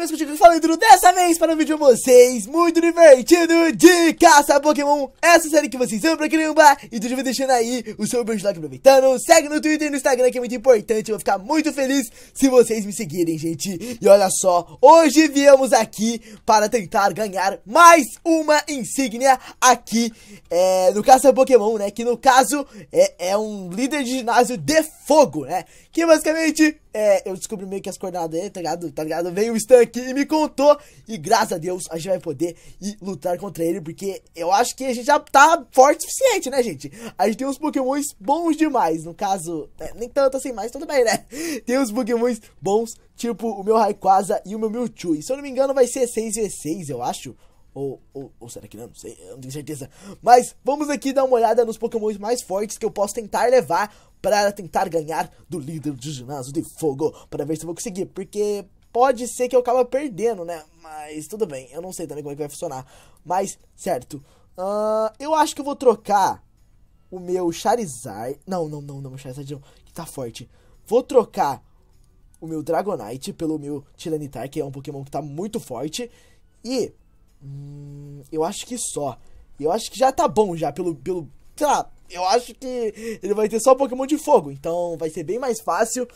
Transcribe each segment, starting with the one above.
meus contigo falando dessa vez para um vídeo de vocês muito divertido de caça Pokémon. Essa série que vocês amam pra caramba. E tudo vai deixando aí o seu beijo like aproveitando. Segue no Twitter e no Instagram que é muito importante. Eu vou ficar muito feliz se vocês me seguirem, gente. E olha só, hoje viemos aqui para tentar ganhar mais uma insígnia aqui é, no caça Pokémon, né? Que no caso é, é um líder de ginásio de fogo, né? Que basicamente, é, eu descobri meio que as coordenadas dele, tá ligado? Tá ligado? Veio o Stan aqui e me contou. E graças a Deus a gente vai poder ir lutar contra ele. Porque eu acho que a gente já tá forte o suficiente, né, gente? A gente tem uns pokémons bons demais. No caso, é, nem tanto assim, mas tudo bem, né? Tem uns pokémons bons, tipo o meu Raikwaza e o meu Mewtwo. E se eu não me engano, vai ser 6v6, eu acho. Ou, ou, ou, será que não? Não sei, eu não tenho certeza. Mas vamos aqui dar uma olhada nos pokémons mais fortes que eu posso tentar levar para tentar ganhar do líder do ginásio de fogo, para ver se eu vou conseguir, porque pode ser que eu acabe perdendo, né? Mas tudo bem, eu não sei também como é que vai funcionar. Mas, certo. Uh, eu acho que eu vou trocar o meu Charizard. Não, não, não, não, meu Charizard não, que tá forte. Vou trocar o meu Dragonite pelo meu Tiranitar, que é um Pokémon que tá muito forte. E. Hum, eu acho que só. Eu acho que já tá bom já, pelo. pelo sei lá, eu acho que ele vai ter só Pokémon de fogo, então vai ser bem mais fácil.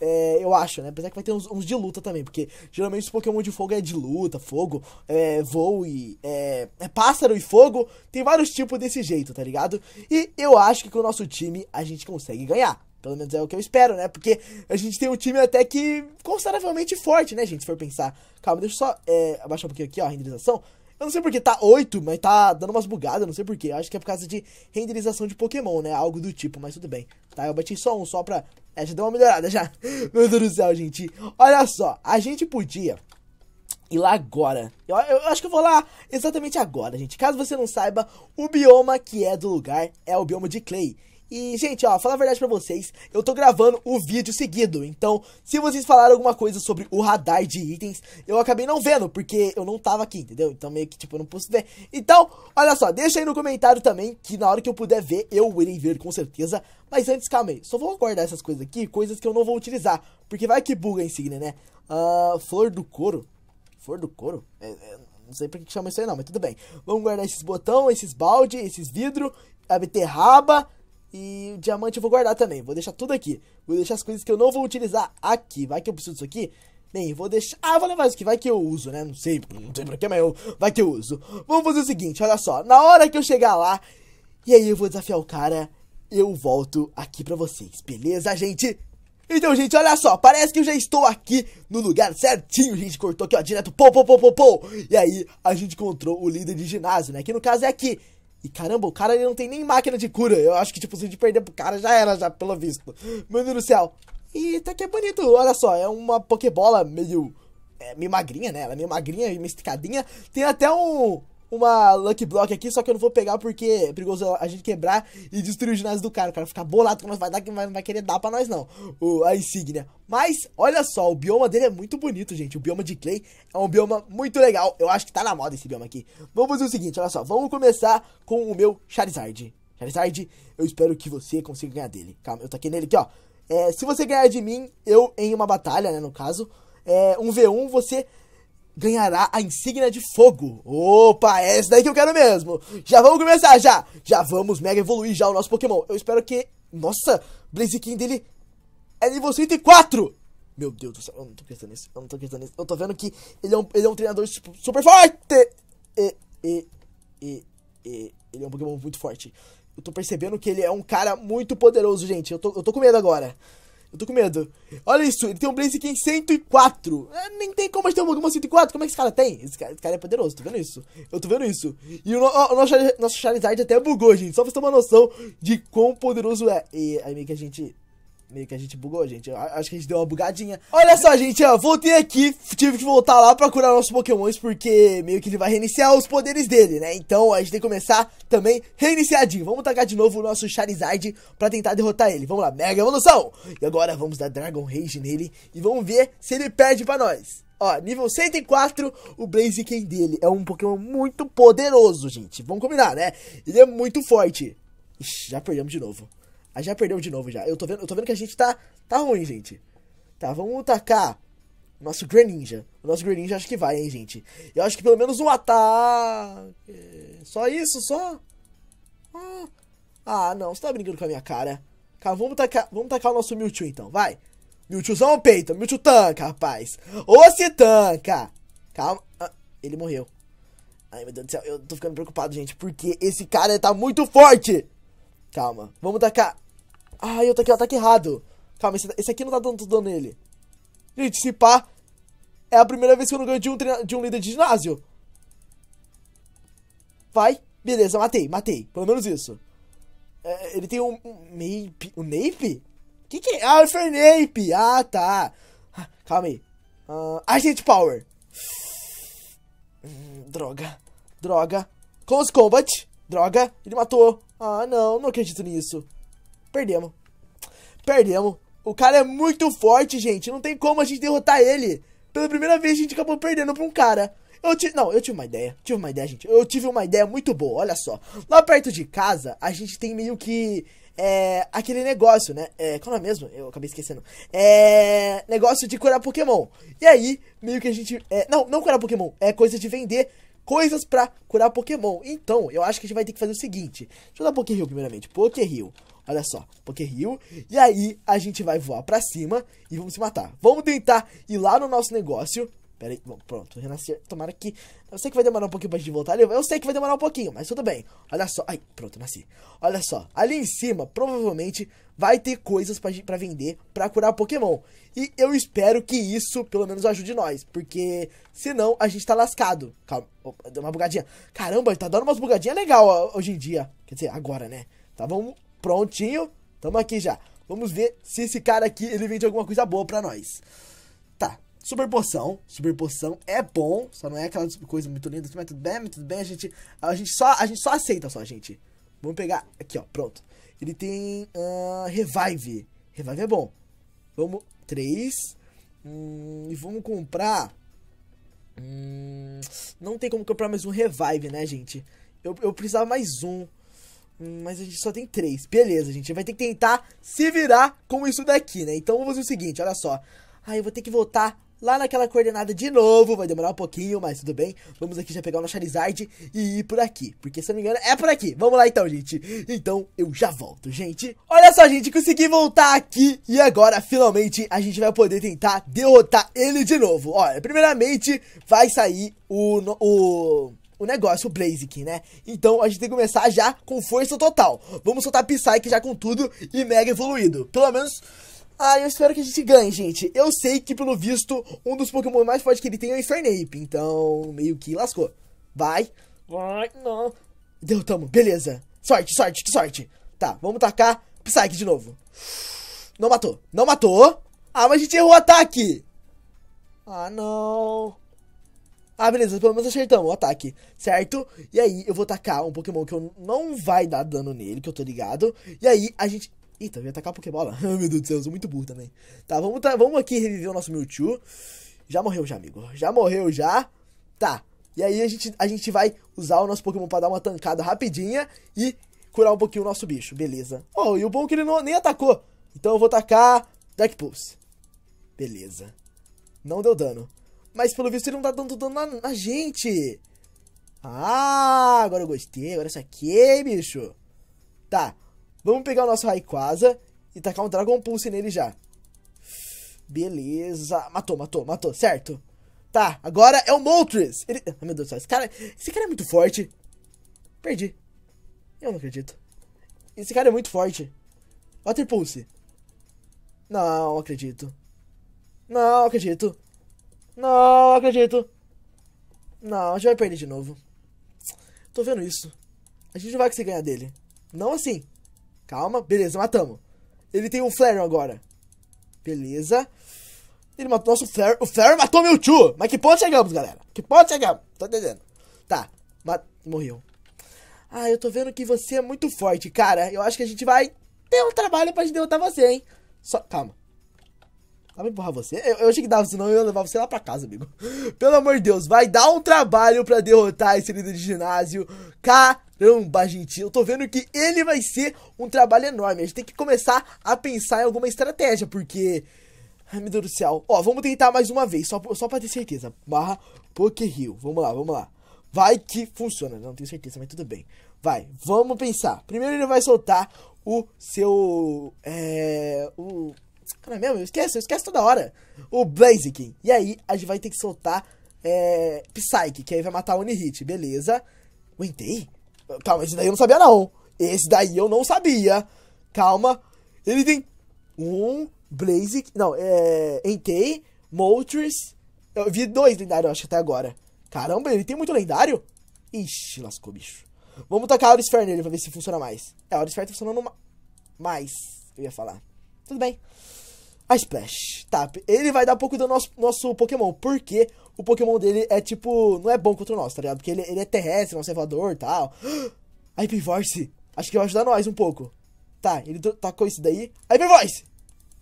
É, eu acho, né? Apesar que vai ter uns, uns, de luta também, porque geralmente os Pokémon de fogo é de luta, fogo, é, voo e. É, é, pássaro e fogo. Tem vários tipos desse jeito, tá ligado? E eu acho que com o nosso time a gente consegue ganhar. Pelo menos é o que eu espero, né? Porque a gente tem um time até que consideravelmente forte, né, gente? Se for pensar. Calma, deixa eu só é, abaixar um pouquinho aqui, ó, a renderização. Eu não sei porque tá 8, mas tá dando umas bugadas, não sei porquê. Acho que é por causa de renderização de Pokémon, né? Algo do tipo, mas tudo bem. Tá, eu bati só um só pra. É, já deu uma melhorada já. Meu Deus do céu, gente. Olha só, a gente podia ir lá agora. Eu, eu, acho que eu vou lá exatamente agora, gente. Caso você não saiba, o bioma que é do lugar é o bioma de Clay. E, gente, ó, falar a verdade pra vocês, eu tô gravando o vídeo seguido, então, se vocês falaram alguma coisa sobre o radar de itens, eu acabei não vendo, porque eu não tava aqui, entendeu? Então, meio que, tipo, eu não posso ver. Então, olha só, deixa aí no comentário também, que na hora que eu puder ver, eu irei ver com certeza. Mas antes, calma aí, só vou guardar essas coisas aqui, coisas que eu não vou utilizar, porque vai que buga a insígnia, né? Uh, flor do couro? Flor do couro? É, é, não sei pra que chama isso aí não, mas tudo bem. Vamos guardar esses botão, esses balde, esses vidro, a beterraba e o diamante eu vou guardar também. Vou deixar tudo aqui. Vou deixar as coisas que eu não vou utilizar aqui. Vai que eu preciso disso aqui. Bem, vou deixar. Ah, vou levar isso aqui. Vai que eu uso, né? Não sei, não sei pra que, mas eu. Vai que eu uso. Vamos fazer o seguinte: olha só. Na hora que eu chegar lá, e aí eu vou desafiar o cara, eu volto aqui pra vocês. Beleza, gente? Então, gente, olha só, parece que eu já estou aqui no lugar certinho, a gente cortou aqui, ó, direto, pô, pô, pô, pô, pô, e aí a gente encontrou o líder de ginásio, né, que no caso é aqui, e caramba, o cara ele não tem nem máquina de cura. Eu acho que, tipo, se de perder pro cara, já era, já, pelo visto. Meu Deus do céu. E até que é bonito, olha só, é uma Pokébola meio. É, meio magrinha, né? Ela é meio magrinha, meio esticadinha. Tem até um uma Lucky Block aqui, só que eu não vou pegar porque é perigoso a gente quebrar e destruir o ginásio do cara. O cara ficar bolado que nós, vai dar que não vai querer dar pra nós, não. O, a insígnia. Mas, olha só, o bioma dele é muito bonito, gente. O bioma de Clay é um bioma muito legal. Eu acho que tá na moda esse bioma aqui. Vamos fazer o seguinte, olha só. Vamos começar com o meu Charizard. Charizard, eu espero que você consiga ganhar dele. Calma, eu taquei nele aqui, ó. É, se você ganhar de mim, eu em uma batalha, né, no caso. É, um V1, você ganhará a insígnia de fogo. Opa, é esse daí que eu quero mesmo. Já vamos começar, já. Já vamos mega evoluir já o nosso Pokémon. Eu espero que... Nossa, Blaziken dele é nível 104. Meu Deus do céu, eu não tô acreditando nisso, eu não tô acreditando nisso. Eu tô vendo que ele é um, ele é um treinador super forte. E, e, e, e, ele é um Pokémon muito forte. Eu tô percebendo que ele é um cara muito poderoso, gente. Eu tô, eu tô com medo agora. Eu tô com medo. Olha isso, ele tem um Blaziken 104. É, nem tem como ter um Pokémon 104. Como é que esse cara tem? Esse cara, esse cara é poderoso, tô vendo isso. Eu tô vendo isso. E o, o, o nosso, nosso Charizard até bugou, gente. Só pra você ter uma noção de quão poderoso é. E aí meio que a gente Meio que a gente bugou, gente. Eu acho que a gente deu uma bugadinha. Olha só, gente, ó. Voltei aqui. Tive que voltar lá pra curar nossos pokémons. Porque meio que ele vai reiniciar os poderes dele, né? Então a gente tem que começar também reiniciadinho. Vamos tacar de novo o nosso Charizard pra tentar derrotar ele. Vamos lá, Mega Evolução. E agora vamos dar Dragon Rage nele. E vamos ver se ele perde pra nós. Ó, nível 104, o Blaziken dele é um Pokémon muito poderoso, gente. Vamos combinar, né? Ele é muito forte. Ixi, já perdemos de novo. A já perdeu de novo já. Eu tô vendo, eu tô vendo que a gente tá, tá ruim, gente. Tá, vamos tacar o nosso Greninja. O nosso Greninja acho que vai, hein, gente. Eu acho que pelo menos um ataque. Só isso, só? Ah, ah, não, você tá brincando com a minha cara. Cara, vamos tacar, vamos tacar o nosso Mewtwo então, vai. Mewtwozão peito, Mewtwo tanca, rapaz. Ô, se tanca. Calma. Ah, ele morreu. Ai, meu Deus do céu, eu tô ficando preocupado, gente, porque esse cara tá muito forte. Calma, vamos tacar ah, eu tô aqui ataque tá errado. Calma, esse, esse aqui não tá dando dano nele. Gente, se pá, é a primeira vez que eu não ganho de um, de um líder de ginásio. Vai. Beleza, matei, matei. Pelo menos isso. É, ele tem um, um Nape. Um Nape? Que que é? Ah, Nape. Ah, tá. Ah, calma aí. Uh, Agent Power. Hum, droga. Droga. Close Combat. Droga. Ele matou. Ah, não. Não acredito nisso. Perdemos. Perdemos. O cara é muito forte, gente. Não tem como a gente derrotar ele. Pela primeira vez a gente acabou perdendo pra um cara. Eu tive, não, eu tive uma ideia. Tive uma ideia, gente. Eu tive uma ideia muito boa, olha só. Lá perto de casa, a gente tem meio que é, aquele negócio, né? É, qual é mesmo? Eu acabei esquecendo. É, negócio de curar Pokémon. E aí, meio que a gente, é, não, não curar Pokémon, é coisa de vender coisas pra curar Pokémon. Então, eu acho que a gente vai ter que fazer o seguinte. Deixa eu dar Poké Rio primeiramente. Poké Rio. Olha só, Poké Rio. E aí a gente vai voar pra cima e vamos se matar. Vamos tentar ir lá no nosso negócio. Pera aí, bom, pronto, renascer, tomara que... Eu sei que vai demorar um pouquinho pra gente voltar ali, eu sei que vai demorar um pouquinho, mas tudo bem. Olha só, ai, pronto, nasci. Olha só, ali em cima, provavelmente, vai ter coisas pra, pra vender pra curar Pokémon. E eu espero que isso, pelo menos, ajude nós, porque senão a gente tá lascado. Calma, deu uma bugadinha. Caramba, tá dando umas bugadinhas legal hoje em dia. Quer dizer, agora, né? Tá, vamos Prontinho. Tamo aqui já. Vamos ver se esse cara aqui, ele vende alguma coisa boa pra nós. Tá. Super poção. Super poção é bom. Só não é aquela coisa muito linda. Mas tudo bem, tudo bem. A gente, a gente, só, a gente só aceita só, gente. Vamos pegar aqui, ó. Pronto. Ele tem uh, revive. Revive é bom. Vamos. Três. Hum, e vamos comprar. Hum, não tem como comprar mais um revive, né, gente? Eu, eu precisava mais um. Hum, mas a gente só tem três. Beleza, gente. Vai ter que tentar se virar com isso daqui, né? Então vamos fazer o seguinte, olha só. Ah, eu vou ter que voltar lá naquela coordenada de novo. Vai demorar um pouquinho, mas tudo bem. Vamos aqui já pegar o nosso Charizard e ir por aqui. Porque, se eu não me engano, é por aqui. Vamos lá então, gente. Então, eu já volto, gente. Olha só, gente. Consegui voltar aqui. E agora, finalmente, a gente vai poder tentar derrotar ele de novo. Olha, primeiramente, vai sair o... o o negócio, o Blaziken, né? Então a gente tem que começar já com força total. Vamos soltar Psyche já com tudo e mega evoluído. Pelo menos. Ah, eu espero que a gente ganhe, gente. Eu sei que, pelo visto, um dos Pokémon mais fortes que ele tem é o Infernape. Então, meio que lascou. Vai. Vai, não. derrotamos Beleza. Sorte, sorte, que sorte. Tá, vamos tacar Psyche de novo. Não matou. Não matou. Ah, mas a gente errou o ataque. Ah, não. Ah, beleza, pelo menos acertamos o ataque, certo? E aí eu vou tacar um Pokémon que eu não vai dar dano nele, que eu tô ligado. E aí a gente... Eita, eu ia atacar a Pokébola. meu Deus do céu, eu sou muito burro também. Tá, vamos, tá, vamos aqui reviver o nosso Mewtwo. Já morreu já, amigo. Já morreu já. Tá. E aí a gente, a gente vai usar o nosso Pokémon pra dar uma tancada rapidinha e curar um pouquinho o nosso bicho. Beleza. Oh, e o bom é que ele não, nem atacou. Então eu vou tacar Dark Pulse. Beleza. Não deu dano. Mas pelo visto ele não tá dando dano na, na gente. Ah, agora eu gostei. Agora isso saquei, bicho. Tá. Vamos pegar o nosso Raikwaza e tacar um Dragon Pulse nele já. Beleza. Matou, matou, matou. Certo. Tá, agora é o Moltres. Ele... Oh, meu Deus do céu. Esse cara... Esse cara é muito forte. Perdi. Eu não acredito. Esse cara é muito forte. Water Pulse. Não acredito. Não acredito. Não, acredito. Não, a gente vai perder de novo. Tô vendo isso. A gente não vai conseguir ganhar dele. Não assim. Calma, beleza, matamos. Ele tem um Flare agora. Beleza. Ele matou nosso Flare. O Flare matou meu tio. Mas que ponto chegamos, galera? Que ponto chegamos? Tô entendendo. Tá, mat... morreu. Ah, eu tô vendo que você é muito forte, cara. Eu acho que a gente vai ter um trabalho pra gente derrotar você, hein? Só, calma. Dá pra empurrar você? Eu, eu achei que dava, senão eu ia levar você lá pra casa, amigo. Pelo amor de Deus, vai dar um trabalho pra derrotar esse líder de ginásio. Caramba, gente, eu tô vendo que ele vai ser um trabalho enorme. A gente tem que começar a pensar em alguma estratégia, porque... Ai, meu Deus do céu. Ó, vamos tentar mais uma vez, só, só pra ter certeza. Barra Poké Rio. Vamos lá, vamos lá. Vai que funciona. Né? Não tenho certeza, mas tudo bem. Vai, vamos pensar. Primeiro ele vai soltar o seu... É... O Cara, mesmo, eu esqueço, eu esqueço toda hora. O Blaziken. E aí, a gente vai ter que soltar é, Psyche, que aí vai matar o unihit beleza. Aguentei? Calma, esse daí eu não sabia, não. Esse daí eu não sabia. Calma. Ele tem um Blaziken. Não, é. Entei, Moltres. Eu vi dois lendários, acho, até agora. Caramba, ele tem muito lendário? Ixi, lascou, bicho. Vamos tacar a Aurisphere nele pra ver se funciona mais. É, a Aurisphere tá funcionando ma mais, eu ia falar. Tudo bem. A Splash. Tá, ele vai dar pouco do nosso, nosso Pokémon, porque o Pokémon dele é tipo. Não é bom contra nós, tá ligado? Porque ele, ele é terrestre, conservador é e tal. A Voice, Acho que vai ajudar nós um pouco. Tá, ele tacou isso daí. A Voice!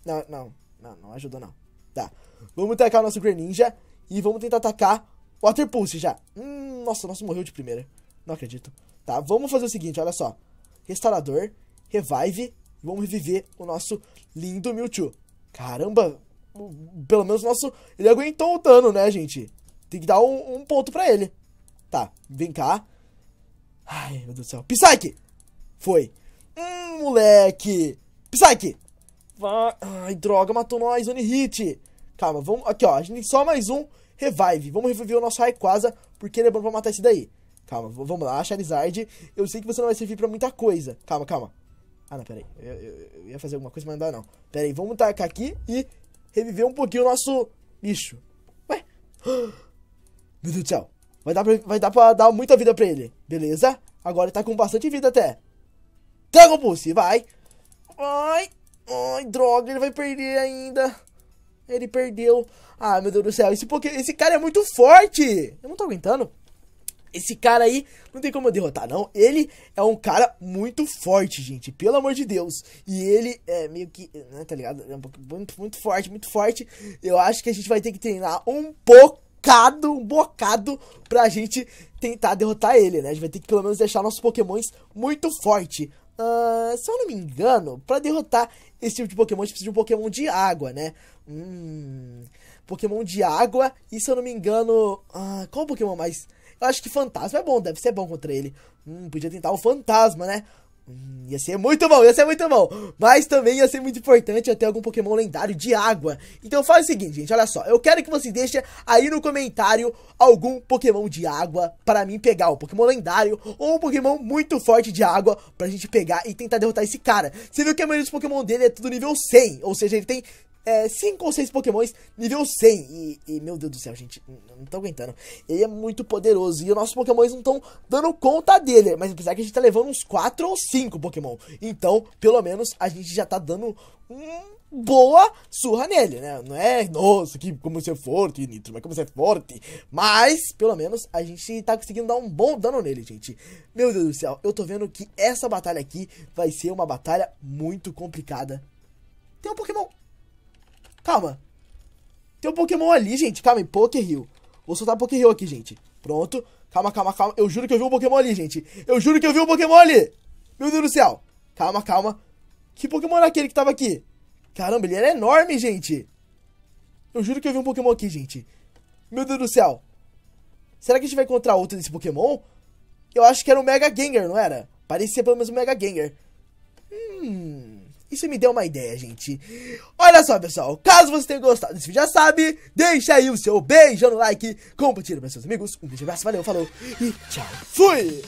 Não, não, não, não ajudou não. Tá. Vamos atacar o nosso Greninja e vamos tentar atacar Water Pulse já. Hum, nossa, nosso morreu de primeira. Não acredito. Tá, vamos fazer o seguinte, olha só. Restaurador, Revive vamos reviver o nosso lindo Mewtwo. Caramba, pelo menos o nosso... Ele aguentou o dano, né, gente? Tem que dar um, um ponto pra ele. Tá, vem cá. Ai, meu Deus do céu. Psyche! Foi. Hum, moleque. Psyche! Vai. Ai, droga, matou nós, One Calma, vamos... Aqui, ó, a gente tem só mais um revive. Vamos reviver o nosso Raikwaza, porque ele é bom pra matar esse daí. Calma, vamos lá, Charizard. Eu sei que você não vai servir pra muita coisa. Calma, calma. Ah, não, peraí. Eu, eu, eu ia fazer alguma coisa, mas não dá não. Peraí, vamos tacar aqui e reviver um pouquinho o nosso bicho. Ué? Meu Deus do céu. Vai dar, pra, vai dar pra dar muita vida pra ele. Beleza? Agora ele tá com bastante vida até. Dragon Pulse, vai. Ai, ai, droga, ele vai perder ainda. Ele perdeu. Ah, meu Deus do céu, esse, esse cara é muito forte. Eu não tô tá aguentando. Esse cara aí não tem como eu derrotar, não. Ele é um cara muito forte, gente. Pelo amor de Deus. E ele é meio que. Né, tá ligado? É um muito, muito forte, muito forte. Eu acho que a gente vai ter que treinar um bocado, um bocado, pra gente tentar derrotar ele, né? A gente vai ter que pelo menos deixar nossos pokémons muito forte. Uh, se eu não me engano, para derrotar esse tipo de Pokémon, a gente precisa de um Pokémon de água, né? Hum, pokémon de água, e se eu não me engano. Uh, qual Pokémon mais eu acho que fantasma é bom, deve ser bom contra ele. Hum, podia tentar o fantasma, né? Hum, ia ser muito bom, ia ser muito bom. Mas também ia ser muito importante eu ter algum Pokémon lendário de água. Então faz o seguinte, gente, olha só. Eu quero que você deixe aí no comentário algum Pokémon de água para mim pegar. Um Pokémon lendário ou um Pokémon muito forte de água pra gente pegar e tentar derrotar esse cara. Você viu que a maioria dos Pokémon dele é tudo nível 100. Ou seja, ele tem é, 5 ou 6 pokémons nível 100. E, e, meu Deus do céu, gente, não tô aguentando. Ele é muito poderoso e os nossos pokémons não estão dando conta dele. Mas apesar que a gente tá levando uns 4 ou 5 pokémon. Então, pelo menos, a gente já tá dando um boa surra nele, né? Não é, nossa, que como você é forte, Nitro, mas como você é forte. Mas, pelo menos, a gente tá conseguindo dar um bom dano nele, gente. Meu Deus do céu, eu tô vendo que essa batalha aqui vai ser uma batalha muito complicada. Tem um Pokémon Calma. Tem um Pokémon ali, gente. Calma aí, Poké Hill. Vou soltar Poké aqui, gente. Pronto. Calma, calma, calma. Eu juro que eu vi um Pokémon ali, gente. Eu juro que eu vi um Pokémon ali. Meu Deus do céu. Calma, calma. Que Pokémon era aquele que tava aqui? Caramba, ele era enorme, gente. Eu juro que eu vi um Pokémon aqui, gente. Meu Deus do céu. Será que a gente vai encontrar outro desse Pokémon? Eu acho que era um Mega Gengar, não era? Parecia pelo menos um Mega Gengar. Isso me deu uma ideia, gente. Olha só, pessoal. Caso você tenha gostado desse vídeo, já sabe, deixa aí o seu beijão no like, compartilha para seus amigos. Um grande abraço, valeu, falou e tchau. Fui!